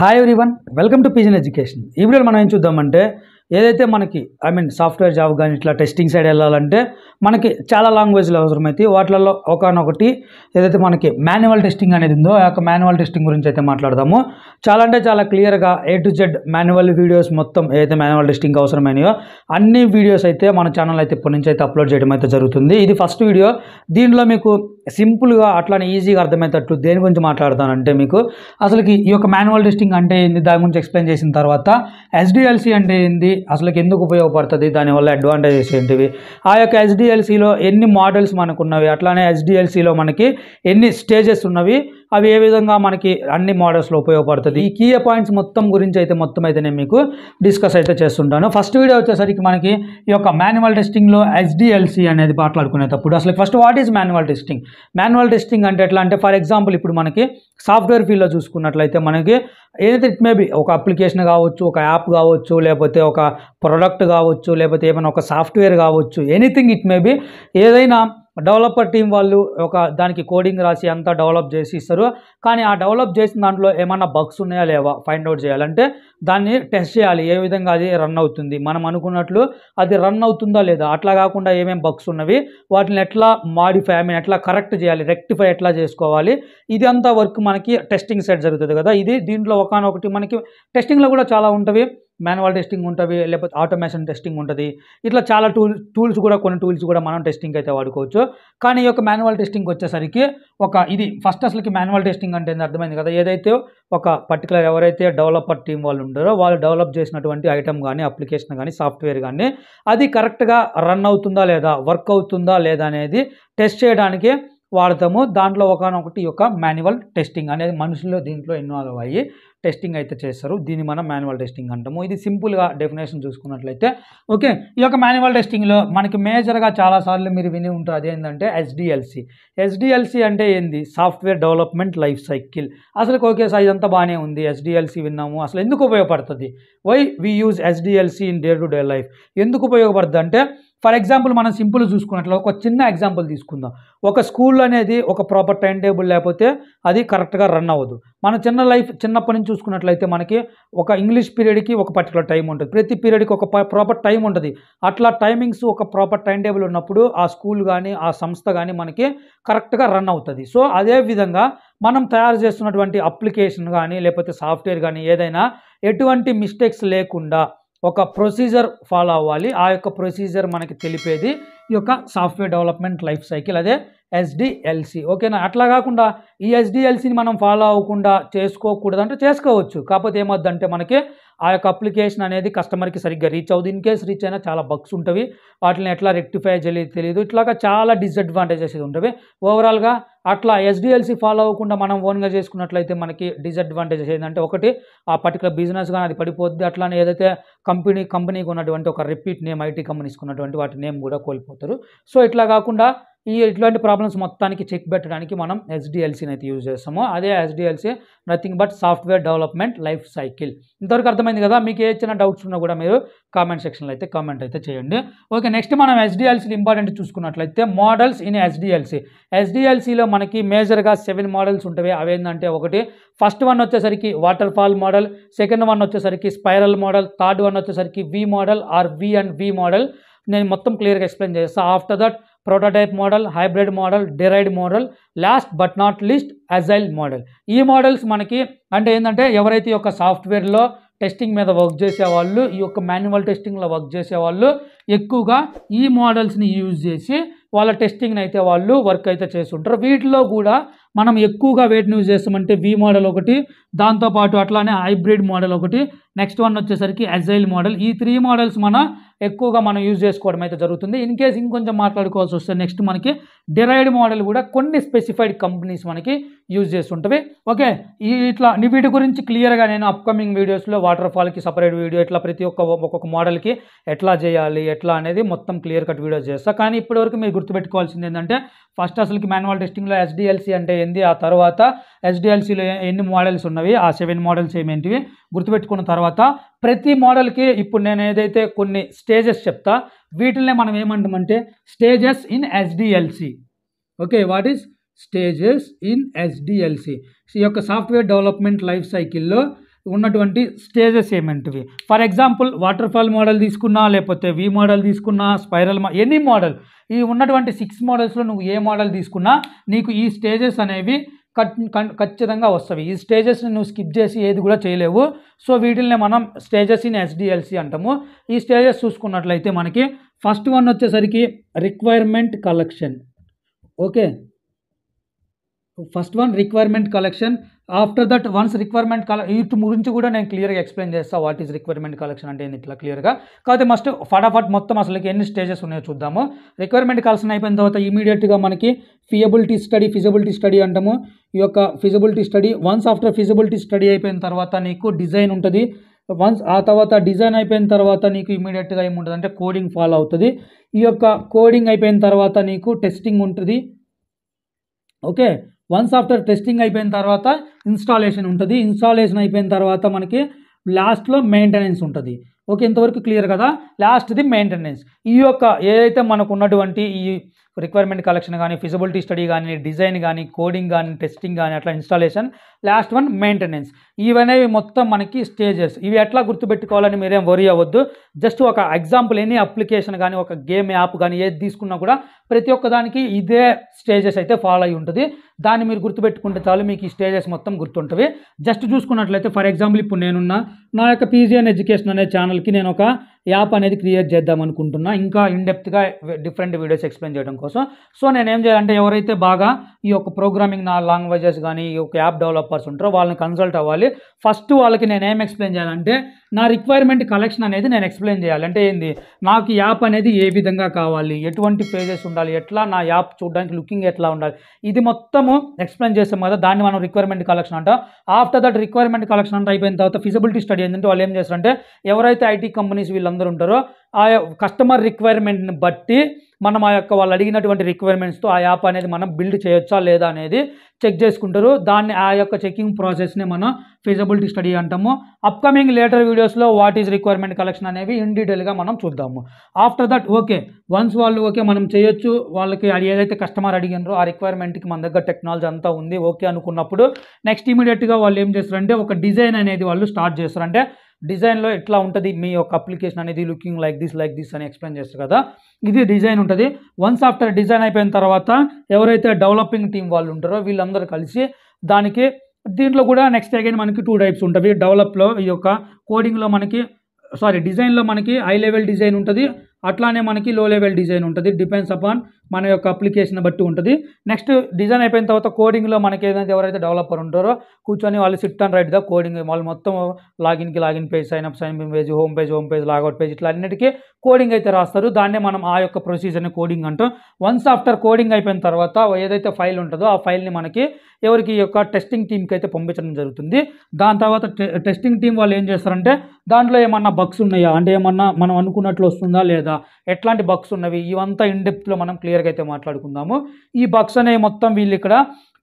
hi everyone welcome to pigeon education ఈ video మనం ఏం చూద్దామంటే ఏదైతే మనకి ఐ మీన్ సాఫ్ట్వేర్ జాబ్ కానీ ఇట్లా టెస్టింగ్ సైడ్ వెళ్ళాలంటే మనకి చాలా లాంగ్వేజ్లు అవసరమైతే వాటిలలో ఒకనొకటి ఏదైతే మనకి మాన్యువల్ టెస్టింగ్ అనేది ఉందో ఆ యొక్క మాన్యువల్ టెస్టింగ్ గురించి అయితే మాట్లాడదాము చాలా అంటే చాలా క్లియర్గా A to Z manual videos మొత్తం ఏదైతే మాన్యువల్ టెస్టింగ్ అవసరమైనయో అన్ని వీడియోస్ అయితే మన ఛానల్ అయితే ఇప్పటి నుంచి అయితే అప్లోడ్ చేయడం అయితే జరుగుతుంది ఇది ఫస్ట్ వీడియో దీనిలో మీకు సింపుల్గా అట్లానే ఈజీగా అర్థమయ్యేటట్లు దేని గురించి మాట్లాడతానంటే మీకు అసలుకి ఈ యొక్క మాన్యువల్ టెస్టింగ్ అంటే ఏంది దాని గురించి ఎక్స్ప్లెయిన్ చేసిన తర్వాత ఎస్డిఎల్సి అంటే ఏంది అసలుకి ఎందుకు ఉపయోగపడుతుంది దానివల్ల అడ్వాంటేజెస్ ఏంటివి ఆ యొక్క ఎస్డిఎల్సిలో ఎన్ని మోడల్స్ మనకున్నవి అట్లానే ఎస్డిఎల్సిలో మనకి ఎన్ని స్టేజెస్ ఉన్నవి అవి ఏ విధంగా మనకి అన్ని మోడల్స్లో ఉపయోగపడుతుంది ఈ కీ పాయింట్స్ మొత్తం గురించి అయితే మొత్తం అయితే నేను మీకు డిస్కస్ అయితే చేస్తుంటాను ఫస్ట్ వీడియో వచ్చేసరికి మనకి ఈ యొక్క మాన్యువల్ టెస్టింగ్లో హెచ్డిఎల్సి అనేది మాట్లాడుకునేటప్పుడు అసలు first what is manual testing manual testing అంటే ఎట్లా అంటే ఫర్ ఎగ్జాంపుల్ ఇప్పుడు మనకి సాఫ్ట్వేర్ ఫీల్డ్లో చూసుకున్నట్లయితే మనకి ఏదైతే ఇట్ మేబీ ఒక అప్లికేషన్ కావచ్చు ఒక యాప్ కావచ్చు లేకపోతే ఒక ప్రోడక్ట్ కావచ్చు లేకపోతే ఏమైనా ఒక సాఫ్ట్వేర్ కావచ్చు ఎనీథింగ్ ఇట్ మేబీ ఏదైనా డెవలపర్ టీం వాళ్ళు ఒక దానికి కోడింగ్ రాసి అంతా డెవలప్ చేసి ఇస్తారు కానీ ఆ డెవలప్ చేసిన దాంట్లో ఏమన్నా బగ్స్ ఉన్నాయా లేవా ఫైండ్ అవుట్ చేయాలంటే దాన్ని టెస్ట్ చేయాలి ఏ విధంగా అది రన్ అవుతుంది మనం అనుకున్నట్లు అది రన్ అవుతుందా లేదా అట్లా కాకుండా ఏమేమి బగ్స్ ఉన్నవి వాటిని ఎట్లా మాడిఫై ఐ మీన్ ఎట్లా కరెక్ట్ చేయాలి రెక్టిఫై ఎట్లా చేసుకోవాలి ఇది అంతా వర్క్ మనకి టెస్టింగ్ సెట్ జరుగుతుంది కదా ఇది దీంట్లో ఒకనొకటి మనకి టెస్టింగ్లో కూడా చాలా ఉంటుంది మాన్యువల్ టెస్టింగ్ ఉంటుంది లేకపోతే ఆటోమేషన్ టెస్టింగ్ ఉంటుంది ఇట్లా చాలా టూల్ టూల్స్ కూడా కొన్ని టూల్స్ కూడా మనం టెస్టింగ్ అయితే వాడుకోవచ్చు కానీ ఈ యొక్క మాన్యువల్ టెస్టింగ్ వచ్చేసరికి ఒక ఇది ఫస్ట్ అసలుకి మాన్యువల్ టెస్టింగ్ అంటే అర్థమైంది కదా ఏదైతే ఒక పర్టికులర్ ఎవరైతే డెవలపర్ టీం వాళ్ళు ఉంటారో వాళ్ళు డెవలప్ చేసినటువంటి ఐటమ్ కానీ అప్లికేషన్ కానీ సాఫ్ట్వేర్ కానీ అది కరెక్ట్గా రన్ అవుతుందా లేదా వర్క్ అవుతుందా లేదా అనేది టెస్ట్ చేయడానికి వాడతాము దాంట్లో ఒకనొకటి యొక్క మాన్యువల్ టెస్టింగ్ అనేది మనుషుల్లో దీంట్లో ఇన్వాల్వ్ అయ్యి టెస్టింగ్ అయితే చేస్తారు దీన్ని మనం మాన్యువల్ టెస్టింగ్ అంటాము ఇది సింపుల్గా డెఫినేషన్ చూసుకున్నట్లయితే ఓకే ఈ యొక్క మాన్యువల్ టెస్టింగ్లో మనకి మేజర్గా చాలాసార్లు మీరు విని ఉంటారు అదేంటంటే ఎస్డిఎల్సి ఎస్డిఎల్సి అంటే ఏంది సాఫ్ట్వేర్ డెవలప్మెంట్ లైఫ్ సైకిల్ అసలు ఓకే ఇదంతా బాగానే ఉంది ఎస్డిఎల్సి విన్నాము అసలు ఎందుకు ఉపయోగపడుతుంది why we use SDLC in day to day life ఎందుకు ఉపయోగపడుతుంది అంటే ఫర్ ఎగ్జాంపుల్ మనం సింపుల్ చూసుకున్నట్లు ఒక చిన్న ఎగ్జాంపుల్ తీసుకుందాం ఒక స్కూల్ అనేది ఒక ప్రాపర్ టైం టేబుల్ లేకపోతే అది కరెక్ట్గా రన్ అవ్వదు మన చిన్న లైఫ్ చిన్నప్పటి నుంచి చూసుకున్నట్లయితే మనకి ఒక ఇంగ్లీష్ పీరియడ్కి ఒక పర్టికులర్ టైం ఉంటుంది ప్రతి పీరియడ్కి ఒక ప్రాపర్ టైం ఉంటుంది అట్లా టైమింగ్స్ ఒక ప్రాపర్ టైం టేబుల్ ఉన్నప్పుడు ఆ స్కూల్ కానీ ఆ సంస్థ కానీ మనకి కరెక్ట్గా రన్ అవుతుంది సో అదే విధంగా మనం తయారు చేస్తున్నటువంటి అప్లికేషన్ కానీ లేకపోతే సాఫ్ట్వేర్ కానీ ఏదైనా ఎటువంటి మిస్టేక్స్ లేకుండా ఒక ప్రొసీజర్ ఫాలో అవ్వాలి ఆ యొక్క ప్రొసీజర్ మనకి తెలిపేది ఈ యొక్క సాఫ్ట్వేర్ డెవలప్మెంట్ లైఫ్ సైకిల్ అదే ఎస్డిఎల్సి ఓకేనా అట్లా కాకుండా ఈ ఎస్డిఎల్సిని మనం ఫాలో అవ్వకుండా చేసుకోకూడదు అంటే చేసుకోవచ్చు కాకపోతే ఏమొద్దంటే మనకి ఆ యొక్క అప్లికేషన్ అనేది కస్టమర్కి సరిగ్గా రీచ్ అవుతుంది ఇన్ కేస్ రీచ్ అయినా చాలా బగ్స్ ఉంటవి వాటిని ఎట్లా రెక్టిఫై చేయలేదు తెలియదు ఇట్లాగా చాలా డిసడ్వాంటేజెస్ ఉంటుంది ఓవరాల్గా అట్లా ఎస్డిఎల్సి ఫాలో అవ్వకుండా మనం ఓన్గా చేసుకున్నట్లయితే మనకి డిసడ్వాంటేజెస్ ఏంటంటే ఒకటి ఆ పర్టికులర్ బిజినెస్ కానీ అది పడిపోద్ది అట్లానే ఏదైతే కంపెనీ కంపెనీకి ఉన్నటువంటి ఒక రిపీట్ నేమ్ ఐటీ కంపెనీస్కి ఉన్నటువంటి వాటి నేమ్ కూడా కోల్పోతారు సో ఇట్లా కాకుండా ఈ ఇట్లాంటి ప్రాబ్లమ్స్ మొత్తానికి చెక్ పెట్టడానికి మనం ఎస్డిఎల్సీని అయితే యూజ్ చేస్తాము అదే SDLC nothing but software development life cycle ఇంతవరకు అర్థమైంది కదా మీకు ఏ చిన్న డౌట్స్ ఉన్నా కూడా మీరు కామెంట్ సెక్షన్లో అయితే కామెంట్ అయితే చేయండి ఓకే నెక్స్ట్ మనం ఎస్డిఎల్సీలు ఇంపార్టెంట్ చూసుకున్నట్లయితే మోడల్స్ ఇన్ ఎస్డిఎల్సీ ఎస్డిఎల్సీలో మనకి మేజర్గా సెవెన్ మోడల్స్ ఉంటాయి అవేంటంటే ఒకటి ఫస్ట్ వన్ వచ్చేసరికి waterfall model second one వచ్చేసరికి స్పైరల్ మోడల్ థర్డ్ వన్ వచ్చేసరికి V model or V and V model నేను మొత్తం క్లియర్గా ఎక్స్ప్లెయిన్ చేస్తాను after that prototype model hybrid model derived model last but not least agile model ఈ models మనకి అంటే ఏంటంటే ఎవరైతే ఈ యొక్క సాఫ్ట్వేర్లో టెస్టింగ్ మీద వర్క్ చేసేవాళ్ళు ఈ యొక్క మాన్యువల్ టెస్టింగ్లో వర్క్ చేసేవాళ్ళు ఎక్కువగా ఈ మోడల్స్ని యూజ్ చేసి వాళ్ళ టెస్టింగ్ని అయితే వాళ్ళు వర్క్ అయితే చేస్తుంటారు వీటిలో కూడా మనం ఎక్కువగా వేటిని యూజ్ చేస్తామంటే వి మోడల్ ఒకటి దాంతోపాటు అట్లానే హైబ్రిడ్ మోడల్ ఒకటి నెక్స్ట్ వన్ వచ్చేసరికి ఎజైల్ మోడల్ ఈ త్రీ మోడల్స్ మన ఎక్కువగా మనం యూజ్ చేసుకోవడం అయితే జరుగుతుంది ఇన్ కేస్ ఇంకొంచెం మాట్లాడుకోవాల్సి వస్తే నెక్స్ట్ మనకి డిరైడ్ మోడల్ కూడా కొన్ని స్పెసిఫైడ్ కంపెనీస్ మనకి యూజ్ చేస్తుంటవి ఓకే ఈ ఇట్లా వీటి గురించి క్లియర్గా నేను అప్కమింగ్ వీడియోస్లో వాటర్ ఫాల్కి సపరేట్ వీడియో ఇట్లా ప్రతి ఒక్క ఒక్కొక్క మోడల్కి ఎట్లా చేయాలి ఎట్లా అనేది మొత్తం క్లియర్ కట్ వీడియోస్ చేస్తాను కానీ ఇప్పటివరకు మీరు గుర్తుపెట్టుకోవాల్సింది ఏంటంటే ఫస్ట్ అసలుకి మాన్యువల్ టెస్టింగ్లో ఎస్డిఎల్సి అంటే ఏంది ఆ తర్వాత ఎస్డిఎల్సీలో ఎన్ని మోడల్స్ ఉన్నవి ఆ సెవెన్ మోడల్స్ ఏమేంటివి గుర్తుపెట్టుకున్న తర్వాత ప్రతి మోడల్కి ఇప్పుడు నేను ఏదైతే కొన్ని స్టేజెస్ చెప్తా వీటినే మనం ఏమంటామంటే stages in SDLC okay what is stages in SDLC ఈ యొక్క సాఫ్ట్వేర్ డెవలప్మెంట్ లైఫ్ సైకిల్లో ఉన్నటువంటి స్టేజెస్ ఏమంటివి for example waterfall model తీసుకున్నా లేకపోతే వి మోడల్ తీసుకున్నా స్పైరల్ ఎనీ మోడల్ ఈ ఉన్నటువంటి సిక్స్ మోడల్స్లో నువ్వు ఏ మోడల్ తీసుకున్నా నీకు ఈ స్టేజెస్ అనేవి కట్ ఖచ్చితంగా వస్తాయి ఈ స్టేజెస్ని నువ్వు స్కిప్ చేసి ఏది కూడా చేయలేవు సో వీటిల్ని మనం స్టేజెస్ ఇన్ ఎస్డిఎల్సి అంటాము ఈ స్టేజెస్ చూసుకున్నట్లయితే మనకి ఫస్ట్ వన్ వచ్చేసరికి requirement collection okay first one requirement collection after that once requirement కల ఇటు గురించి కూడా నేను క్లియర్గా ఎక్స్ప్లెయిన్ చేస్తాను వాట్ ఈజ్ రిక్వైర్మెంట్ కలెక్షన్ అంటే ఏంటి ఇట్లా క్లియర్గా కాకపోతే మస్ట్ ఫటాఫట్ మొత్తం అసలు ఎన్ని స్టేజెస్ ఉన్నాయో చూద్దాము రిక్వైర్మెంట్ కలెక్షన్ అయిపోయిన తర్వాత ఇమీడియట్గా మనకి ఫియబిలిటీ స్టడీ ఫిజిబిలిటీ స్టడీ అంటాము ఈ యొక్క feasibility study once after feasibility study అయిపోయిన తర్వాత నీకు డిజైన్ ఉంటుంది వన్స్ ఆ తర్వాత డిజైన్ అయిపోయిన తర్వాత నీకు ఇమీడియట్గా ఏముంటుంది అంటే కోడింగ్ ఫాలో అవుతుంది ఈ యొక్క కోడింగ్ అయిపోయిన తర్వాత నీకు టెస్టింగ్ ఉంటుంది ఓకే వన్స్ ఆఫ్టర్ టెస్టింగ్ అయిపోయిన తర్వాత ఇన్స్టాలేషన్ ఉంటుంది ఇన్స్టాలేషన్ అయిపోయిన తర్వాత మనకి లాస్ట్లో మెయింటెనెన్స్ ఉంటుంది ఓకే ఇంతవరకు క్లియర్ కదా లాస్ట్ది మెయింటెనెన్స్ ఈ యొక్క ఏదైతే మనకు ఉన్నటువంటి ఈ రిక్వైర్మెంట్ కలెక్షన్ కానీ ఫిజిబిలిటీ స్టడీ కానీ డిజైన్ కానీ కోడింగ్ కానీ టెస్టింగ్ కానీ అట్లా ఇన్స్టాలేషన్ లాస్ట్ వన్ మెయింటెనెన్స్ ఇవనేవి మొత్తం మనకి స్టేజెస్ ఇవి ఎట్లా గుర్తుపెట్టుకోవాలని మీరేం వరీ అవ్వద్దు జస్ట్ ఒక ఎగ్జాంపుల్ ఎనీ అప్లికేషన్ కానీ ఒక గేమ్ యాప్ కానీ ఏది తీసుకున్నా కూడా ప్రతి ఒక్కదానికి ఇదే స్టేజెస్ అయితే ఫాలో అయి ఉంటుంది దాన్ని మీరు గుర్తుపెట్టుకుంటే చాలు మీకు ఈ స్టేజెస్ మొత్తం గుర్తుంటుంది జస్ట్ చూసుకున్నట్లయితే ఫర్ ఎగ్జాంపుల్ ఇప్పుడు నేనున్న నా యొక్క పీజీఎన్ ఎడ్యుకేషన్ అనే ఛానల్కి నేను ఒక యాప్ అనేది క్రియేట్ చేద్దాం అనుకుంటున్నా ఇంకా ఇన్డెప్త్గా డిఫరెంట్ వీడియోస్ ఎక్స్ప్లెయిన్ చేయడం కోసం సో నేను ఏం చేయాలంటే ఎవరైతే బాగా ఈ యొక్క ప్రోగ్రామింగ్ నా లాంగ్వేజెస్ కానీ ఈ యొక్క యాప్ డెవలపర్స్ ఉంటారో వాళ్ళని కన్సల్ట్ అవ్వాలి ఫస్ట్ వాళ్ళకి నేను ఏం ఎక్స్ప్లెయిన్ చేయాలంటే నా రిక్వైర్మెంట్ కలెక్షన్ అనేది నేను ఎక్స్ప్లెయిన్ చేయాలి అంటే ఏంది నాకు యాప్ అనేది ఏ విధంగా కావాలి ఎటువంటి పేజెస్ ఉండాలి ఎట్లా నా యాప్ చూడడానికి లుకింగ్ ఎట్లా ఉండాలి ఇది మొత్తము ఎక్స్ప్లెయిన్ చేసాం కదా దాన్ని మనం రిక్వైర్మెంట్ కలెక్షన్ అంటాం ఆఫ్టర్ దట్ రిక్వైర్మెంట్ కలెక్షన్ అంటే అయిపోయిన తర్వాత ఫిజిబిలిటీ స్టడీ ఏంటంటే వాళ్ళు ఏం చేస్తారంటే ఎవరైతే ఐటీ కంపెనీస్ వీళ్ళు వాళ్ళందరూ ఉంటారో ఆ కస్టమర్ రిక్వైర్మెంట్ని బట్టి మనం ఆ యొక్క వాళ్ళు అడిగినటువంటి రిక్వైర్మెంట్స్తో ఆ యాప్ అనేది మనం బిల్డ్ చేయొచ్చా లేదా అనేది చెక్ చేసుకుంటారు దాన్ని ఆ యొక్క చెకింగ్ ప్రాసెస్ని మనం ఫిజిబిలిటీ స్టడీ అంటాము అప్కమింగ్ లేటర్ వీడియోస్లో వాట్ ఈజ్ రిక్వైర్మెంట్ కలెక్షన్ అనేవి ఇన్ డీటెయిల్గా మనం చూద్దాము ఆఫ్టర్ దట్ ఓకే వన్స్ వాళ్ళు ఓకే మనం చేయొచ్చు వాళ్ళకి ఏదైతే కస్టమర్ అడిగినారో ఆ రిక్వైర్మెంట్కి మన దగ్గర టెక్నాలజీ అంతా ఉంది ఓకే అనుకున్నప్పుడు నెక్స్ట్ ఇమీడియట్గా వాళ్ళు ఏం చేస్తారంటే ఒక డిజైన్ అనేది వాళ్ళు స్టార్ట్ చేస్తారు అంటే డిజైన్లో ఎట్లా ఉంటుంది మీ యొక్క అప్లికేషన్ అనేది looking like this like this అని ఎక్స్ప్లెయిన్ చేస్తారు కదా ఇది డిజైన్ ఉంటుంది వన్స్ ఆఫ్టర్ డిజైన్ అయిపోయిన తర్వాత ఎవరైతే డెవలపింగ్ టీం వాళ్ళు ఉంటారో వీళ్ళందరూ కలిసి దానికి దీంట్లో కూడా నెక్స్ట్ అగైన్ మనకి టూ టైప్స్ ఉంటుంది డెవలప్లో ఈ యొక్క కోడింగ్లో మనకి సారీ డిజైన్లో మనకి హై లెవెల్ డిజైన్ ఉంటుంది అట్లానే మనకి లో లెవెల్ డిజైన్ ఉంటుంది డిపెండ్స్ అపాన్ మన యొక్క అప్లికేషన్ బట్టి ఉంటుంది నెక్స్ట్ డిజైన్ అయిపోయిన తర్వాత కోడింగ్లో మనకి ఏదైతే ఎవరైతే డెవలపర్ ఉంటారో కూర్చొని వాళ్ళు సిట్ అండ్ రైట్గా కోడింగ్ వాళ్ళు మొత్తం లాగిన్కి login page sign up sign page home page home page logout page ఇట్లా అన్నిటికీ కోడింగ్ అయితే రాస్తారు దాన్నే మనం ఆ యొక్క ప్రొసీజర్ని కోడింగ్ అంటాం వన్స్ ఆఫ్టర్ కోడింగ్ అయిపోయిన తర్వాత ఏదైతే ఫైల్ ఉంటుందో ఆ ఫైల్ని మనకి ఎవరికి యొక్క టెస్టింగ్ టీంకి అయితే పంపించడం జరుగుతుంది దాని తర్వాత టెస్టింగ్ టీం వాళ్ళు ఏం చేస్తారంటే దాంట్లో ఏమన్నా బగ్స్ ఉన్నాయా అంటే ఏమన్నా మనం అనుకున్నట్లు వస్తుందా లేదా ఎట్లాంటి బగ్స్ ఉన్నవి ఇవంతా ఇన్ డెప్త్లో మనం క్లియర్గా అయితే మాట్లాడుకుందాము ఈ బగ్స్ అనేవి మొత్తం వీళ్ళు ఇక్కడ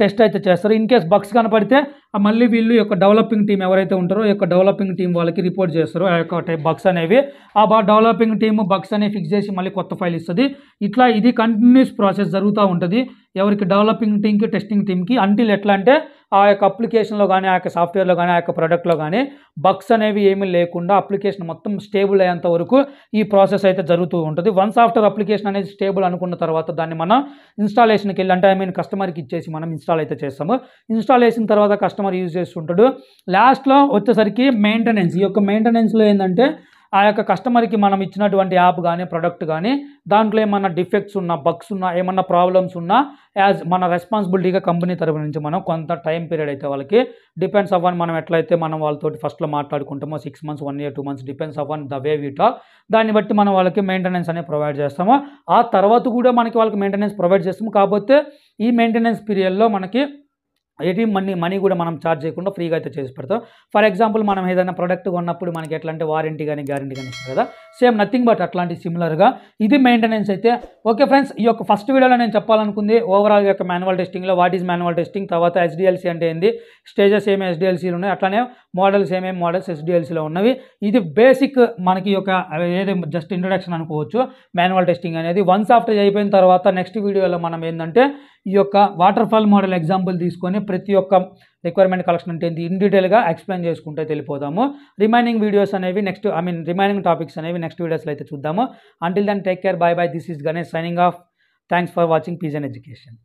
టెస్ట్ అయితే చేస్తారు ఇన్ కేస్ బక్స్ కనపడితే మళ్ళీ వీళ్ళు యొక్క డెవలపింగ్ టీం ఎవరైతే ఉంటారో యొక్క డెవలపింగ్ టీం వాళ్ళకి రిపోర్ట్ చేస్తారు ఆ యొక్క టైప్ బగ్స్ అనేవి ఆ డెవలపింగ్ టీము బగ్స్ అనేవి ఫిక్స్ చేసి మళ్ళీ కొత్త ఫైల్ ఇస్తుంది ఇట్లా ఇది కంటిన్యూస్ ప్రాసెస్ జరుగుతూ ఉంటుంది ఎవరికి డెవలపింగ్ టీంకి టెస్టింగ్ టీంకి అంటిల్ ఎట్లా అంటే ఆ యొక్క అప్లికేషన్లో కానీ ఆ యొక్క సాఫ్ట్వేర్లో కానీ ఆ యొక్క ప్రోడక్ట్లో కానీ బగ్స్ అనేవి ఏమీ లేకుండా అప్లికేషన్ మొత్తం స్టేబుల్ అయ్యేంత వరకు ఈ ప్రాసెస్ అయితే జరుగుతూ ఉంటుంది వన్ సాఫ్ట్వేర్ అప్లికేషన్ అనేది స్టేబుల్ అనుకున్న తర్వాత దాన్ని మనం ఇన్స్టాలేషన్కి వెళ్ళి అంటే ఐ మీన్ కస్టమర్కి ఇచ్చేసి మనం ఇన్స్టాల్ అయితే చేస్తాము ఇన్స్టాల్ చేసిన తర్వాత కస్టమర్ యూజ్ చేస్తుంటాడు లాస్ట్లో వచ్చేసరికి మెయింటెనెన్స్ ఈ యొక్క మెయింటెనెన్స్లో ఏంటంటే ఆ యొక్క కస్టమర్కి మనం ఇచ్చినటువంటి యాప్ కానీ ప్రొడక్ట్ కానీ దాంట్లో ఏమన్నా డిఫెక్ట్స్ ఉన్నా బగ్స్ ఉన్నా ఏమన్నా ప్రాబ్లమ్స్ ఉన్నా యాజ్ మన రెస్పాన్సిబిలిటీగా కంపెనీ తరపు నుంచి మనం కొంత టైం పీరియడ్ అయితే వాళ్ళకి డిపెండ్స్ అవ్వన్ మనం ఎట్లయితే మనం వాళ్ళతో ఫస్ట్లో మాట్లాడుకుంటామో six months one year two months depends upon the way we talk దాన్ని బట్టి మనం వాళ్ళకి మెయింటెనెన్స్ అనేది ప్రొవైడ్ చేస్తాము ఆ తర్వాత కూడా మనకి వాళ్ళకి మెయింటెనెన్స్ ప్రొవైడ్ చేస్తాము కాకపోతే ఈ మెయింటెనెన్స్ పీరియడ్లో మనకి ఏటీఎం మనీ మనీ కూడా మనం ఛార్జ్ చేయకుండా ఫ్రీగా అయితే చేసి పెడతాం ఫర్ ఎగ్జాంపుల్ మనం ఏదైనా ప్రొడక్ట్ కొన్నప్పుడు మనకి ఎట్లా అంటే వారంటీ కానీ గ్యారంటీ కానీ ఇస్తారు కదా సేమ్ నథింగ్ బట్ అట్లాంటి సిమిలర్గా ఇది మెయింటెనెన్స్ అయితే ఓకే ఫ్రెండ్స్ ఈ యొక్క ఫస్ట్ వీడియోలో నేను చెప్పాలనుకుంది ఓవరాల్ యొక్క మాన్యువల్ టెస్టింగ్లో వాట్ ఈజ్ మాన్యువల్ టెస్టింగ్ తర్వాత ఎస్డిఎల్సీ అంటే ఏంది స్టేజెస్ ఏమి ఎస్డిఎల్సీలు ఉన్నాయి అట్లానే మోడల్స్ ఏమేమి మోడల్స్ ఎస్డిఎల్సీలో ఉన్నవి ఇది బేసిక్ మనకి యొక్క ఏదో జస్ట్ ఇంట్రొడక్షన్ అనుకోవచ్చు మాన్యువల్ టెస్టింగ్ అనేది వన్స్ ఆఫ్టర్ అయిపోయిన తర్వాత నెక్స్ట్ వీడియోలో మనం ఏంటంటే ఈ యొక్క వాటర్ ఫాల్ మోడల్ ఎగ్జాంపుల్ తీసుకొని ప్రతి ఒక్క రిక్వైర్మెంట్ కలెక్షన్ అంటే ఇన్ డీటెయిల్గా ఎక్స్ప్లెయిన్ చేసుకుంటే తెలిపోదాము రిమైనింగ్ వీడియోస్ అనేవి next I mean remaining topics అనేవి నెక్స్ట్ వీడియోస్లో అయితే చూద్దాము until then take care bye bye this is Ganesh signing off thanks for watching Pigeon education